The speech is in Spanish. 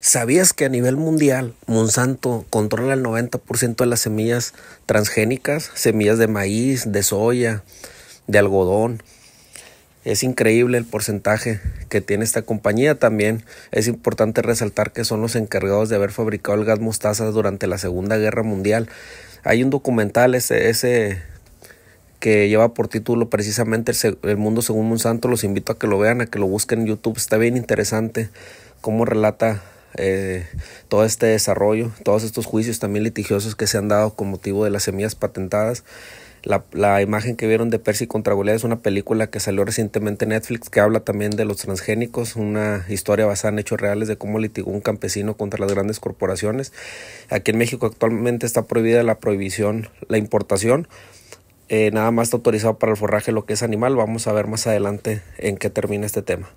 ¿Sabías que a nivel mundial Monsanto controla el 90% de las semillas transgénicas, semillas de maíz, de soya, de algodón? Es increíble el porcentaje que tiene esta compañía. También es importante resaltar que son los encargados de haber fabricado el gas mostaza durante la Segunda Guerra Mundial. Hay un documental ese, que lleva por título precisamente el, el, mundo según Monsanto. Los invito a que lo vean, a que lo busquen en YouTube. Está bien interesante cómo relata eh, todo este desarrollo, todos estos juicios también litigiosos que se han dado con motivo de las semillas patentadas. La, imagen que vieron de Percy contra Goliath es una película que salió recientemente en Netflix que habla también de los transgénicos, una historia basada en hechos reales de cómo litigó un campesino contra las grandes corporaciones. Aquí en México actualmente está prohibida la prohibición, la importación. Eh, nada más está autorizado para el forraje lo que es animal. Vamos a ver más adelante en qué termina este tema.